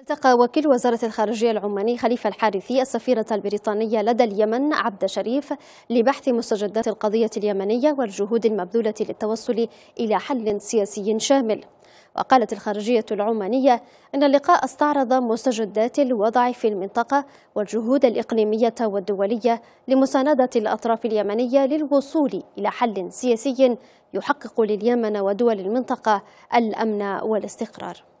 التقى وكيل وزارة الخارجية العماني خليفة الحارثي السفيرة البريطانية لدى اليمن عبد شريف لبحث مستجدات القضية اليمنية والجهود المبذولة للتوصل إلى حل سياسي شامل وقالت الخارجية العمانية أن اللقاء استعرض مستجدات الوضع في المنطقة والجهود الإقليمية والدولية لمساندة الأطراف اليمنية للوصول إلى حل سياسي يحقق لليمن ودول المنطقة الأمن والاستقرار